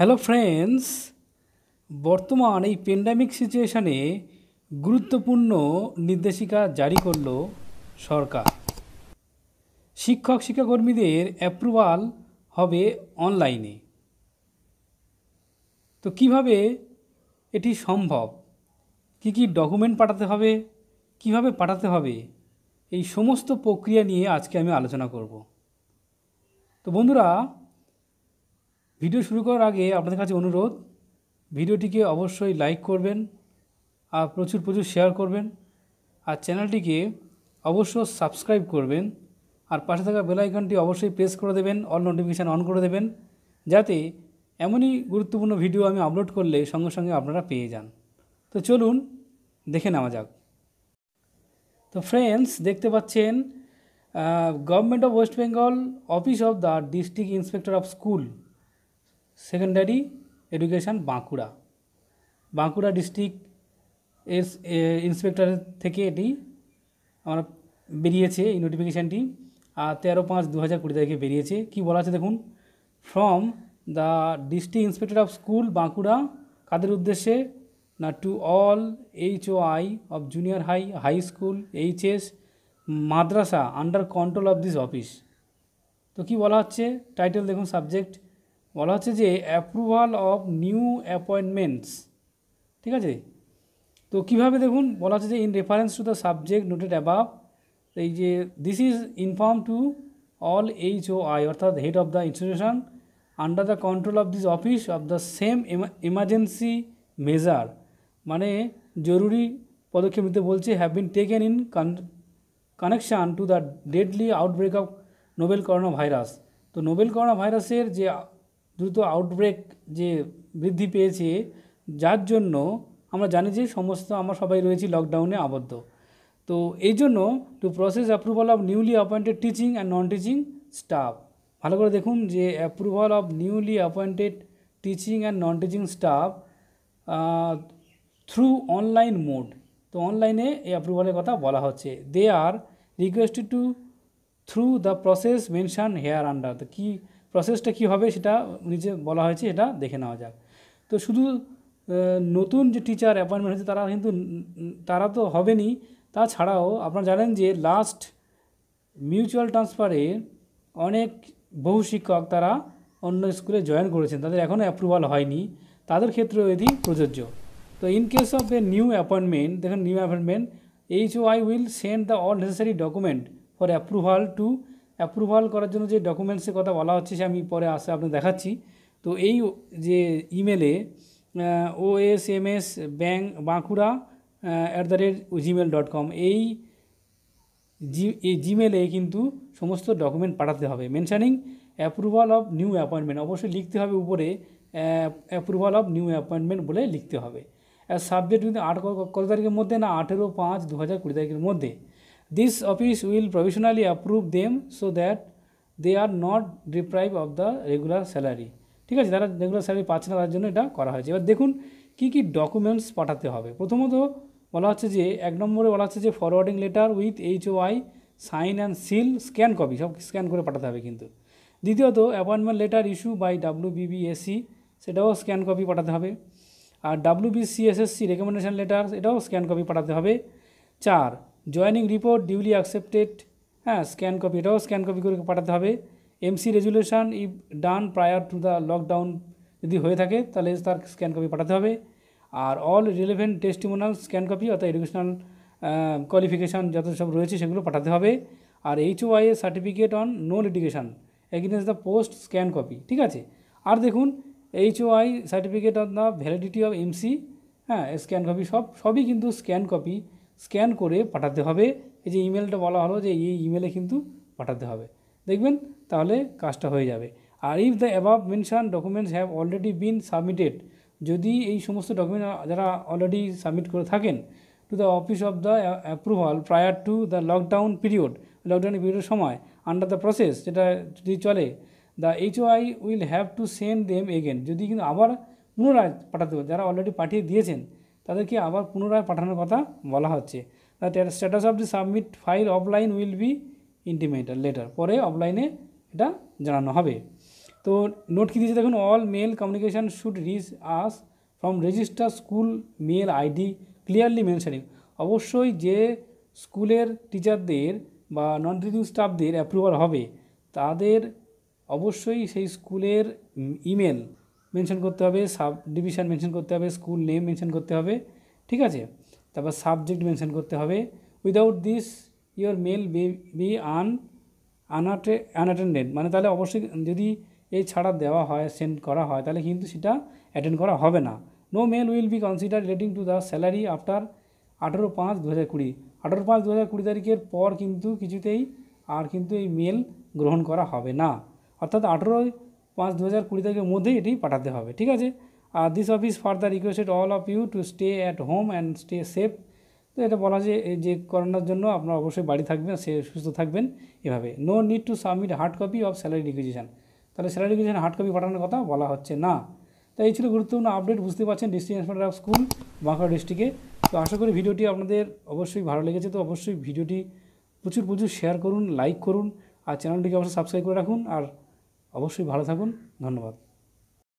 hello friends বর্তমান এই pandemic সিচুয়েশানে গুরুত্বপূর্ণ নির্দেশিকা জারি করল সরকার শিক্ষক শিক্ষাকর্মীদের অ্যাপ্রুভাল হবে অনলাইনে তো কিভাবে এটি সম্ভব কি কি ডকুমেন্ট পাঠাতে হবে কিভাবে পাঠাতে হবে এই সমস্ত প্রক্রিয়া নিয়ে আজকে আমি আলোচনা করব তো বন্ধুরা ভিডিও শুরু করার আগে আপনাদের কাছে অনুরোধ ভিডিওটিকে অবশ্যই লাইক করবেন আর প্রচুর প্রচুর শেয়ার করবেন আর চ্যানেলটিকে অবশ্য সাবস্ক্রাইব করবেন আর পাশে থাকা বেলাইকনটি অবশ্যই প্রেস করে দেবেন অল নোটিফিকেশান অন করে দেবেন যাতে এমনই গুরুত্বপূর্ণ ভিডিও আমি আপলোড করলে সঙ্গে সঙ্গে আপনারা পেয়ে যান তো চলুন দেখে নেওয়া যাক তো ফ্রেন্ডস দেখতে পাচ্ছেন government of West Bengal office of the district inspector of school secondary education Bankura Bankura district এর ইন্সপেক্টর থেকে এটি আমরা বেরিয়েছে এই নোটিফিকেশানটি আর তেরো পাঁচ দু হাজার কুড়ি তারিখে বেরিয়েছে কী বলা আছে দেখুন from the district inspector of school Bankura কাদের উদ্দেশ্যে না to all H O I of junior high high school H S madrasa under control of this office তো কী বলা হচ্ছে টাইটেল দেখুন সাবজেক্ট বলা হচ্ছে যে অ্যাপ্রুভাল অফ নিউ অ্যাপয়েন্টমেন্টস ঠিক আছে তো কিভাবে দেখুন বলা হচ্ছে যে in reference to the subject noted above এই যে this is inform to all H O I অর্থাৎ head of the institution under the control of this office of the same emergency measure মানে জরুরি পদক্ষেপ নিতে বলছে have been taken in connection to the deadly outbreak of novel corona virus তো novel corona ভাইরাসের যে দ্রুত আউটব্রেক যে বৃদ্ধি পেয়েছে যার জন্য আমরা জানি যে সমস্ত আমরা সবাই রয়েছি লকডাউনে আবদ্ধ তো এই জন্য to process approval of newly appointed teaching and non teaching staff ভালো করে দেখুন যে approval of newly appointed teaching and non teaching staff through online mode তো অনলাইনে এই অ্যাপ্রুভালের কথা বলা হচ্ছে they are requested to through the process mention here under তো কী প্রসেসটা কী হবে সেটা নিজে বলা হয়েছে এটা দেখে নেওয়া যাক তো শুধু নতুন যে টিচার অ্যাপয়েন্টমেন্ট হয়েছে তারা কিন্তু তারা তো হবেনি তাছাড়াও আপনারা জানেন যে লাস্ট মিউচুয়াল ট্রান্সফারে অনেক বহু শিক্ষক তারা অন্য স্কুলে জয়েন করেছেন তাদের এখনও অ্যাপ্রুভাল হয়নি তাদের ক্ষেত্রেও এটি প্রযোজ্য তো in case of a new appointment দেখেন new appointment H O I will send the all necessary document for approval to approval করার জন্য যে ডকুমেন্টসের কথা বলা হচ্ছে সে আমি পরে আসে আপনি দেখাচ্ছি তো এই যে ইমেলে O S M S bank Bankura at the rate gmail dot com এই জি এই জিমেলে কিন্তু সমস্ত ডকুমেন্ট পাঠাতে হবে mentioning approval of new appointment অবশ্যই লিখতে হবে উপরে অ্যাপ্রুভাল অফ নিউ অ্যাপয়েন্টমেন্ট বলে লিখতে হবে সাবজেক্ট কিন্তু আট কত তারিখের মধ্যে না আঠেরো পাঁচ দু হাজার কুড়ি তারিখের মধ্যে This office will provisionally approve them so that they are not deprived of the regular salary ঠিক আছে যারা রেগুলার স্যালারি পাচ্ছে না তার জন্য এটা করা হয়েছে এবার দেখুন কি কি ডকুমেন্টস পাঠাতে হবে প্রথমত বলা হচ্ছে যে এক নম্বরে বলা হচ্ছে যে forwarding letter with H O I sign and seal scan copy সব স্ক্যান করে পাঠাতে হবে কিন্তু দ্বিতীয়ত appointment letter issue by W BBSC সেটাও স্ক্যান কপি পাঠাতে হবে আর ডাব্লু বিসিএসএসসি রেকমেন্ডেশন লেটার এটাও স্ক্যান কপি পাঠাতে হবে চার জয়নিং রিপোর্ট ডিউলি অ্যাকসেপ্টেড হ্যাঁ স্ক্যান কপি এটাও স্ক্যান কপি করে পাঠাতে হবে MC resolution if done prior to the lockdown যদি হয়ে থাকে তাহলে তার স্ক্যান কপি পাঠাতে হবে আর all relevant testimonial scan copy অর্থাৎ এডুকেশনাল কোয়ালিফিকেশান যত সব রয়েছে সেগুলো পাঠাতে হবে আর H Y A certificate on no litigation against the post scan copy ঠিক আছে আর দেখুন H Y certificate on the validity of MC হ্যাঁ স্ক্যান কপি সব সবই কিন্তু স্ক্যান কপি স্ক্যান করে পাঠাতে হবে এই যে ইমেলটা বলা হলো যে এই ইমেলে কিন্তু পাঠাতে হবে দেখবেন তাহলে কাজটা হয়ে যাবে আর if the above mention documents have already been submitted যদি এই সমস্ত ডকুমেন্ট যারা অলরেডি সাবমিট করে থাকেন to the office of the approval prior to the lockdown period lockdown পিরিয়ডের সময় আন্ডার দ্য প্রসেস যেটা যদি চলে the H HOI will have to send them again যদি কিন্তু আবার পুনরায় পাঠাতে হবে যারা অলরেডি পাঠিয়ে দিয়েছেন তাদেরকে আবার পুনরায় পাঠানোর কথা বলা হচ্ছে the status of the submit file offline will be intimated letter পরে অফলাইনে এটা জানানো হবে তো নোট কী দিয়েছে দেখুন all mail communication should reach us from register school mail ID clearly mentioning অবশ্যই যে স্কুলের টিচারদের বা নন টিচিং স্টাফদের অ্যাপ্রুভাল হবে তাদের অবশ্যই সেই স্কুলের ইমেল মেনশন করতে হবে সাব ডিভিশন মেনশন করতে হবে স্কুল নেম মেনশন করতে হবে ঠিক আছে তারপর সাবজেক্ট মেনশন করতে হবে without this your mail be আন আনআটে আনঅ্যাটেন্ডেড মানে তাহলে অবশ্যই যদি এই ছাড়া দেওয়া হয় সেন্ড করা হয় তাহলে কিন্তু সেটা অ্যাটেন্ড করা হবে না no mail will be consider relating to the salary after আঠেরো পাঁচ দু হাজার কুড়ি আঠেরো পাঁচ দু হাজার কুড়ি তারিখের পর কিন্তু কিছুতেই আর কিন্তু এই মেল গ্রহণ করা হবে না অর্থাৎ আঠেরোই পাঁচ দু হাজার কুড়ি তারিখের মধ্যেই এটি পাঠাতে হবে ঠিক আছে আর this office further requested all of you to stay at home and stay safe তো এটা বলা যে যে করোনার জন্য আপনারা অবশ্যই বাড়ি থাকবেন সে সুস্থ থাকবেন এভাবে no need to submit hard copy of salary requisition তাহলে স্যালারি রিকুইজিশন হার্ড কপি পাঠানোর কথা বলা হচ্ছে না তো এই ছিল গুরুত্বপূর্ণ আপডেট বুঝতে পারছেন district inspector of school Bankura ডিস্ট্রিক্টে তো আশা করি ভিডিওটি আপনাদের অবশ্যই ভালো লেগেছে তো অবশ্যই ভিডিওটি প্রচুর প্রচুর শেয়ার করুন লাইক করুন আর চ্যানেলটিকে অবশ্যই সাবস্ক্রাইব করে রাখুন আর অবশ্যই ভালো থাকুন ধন্যবাদ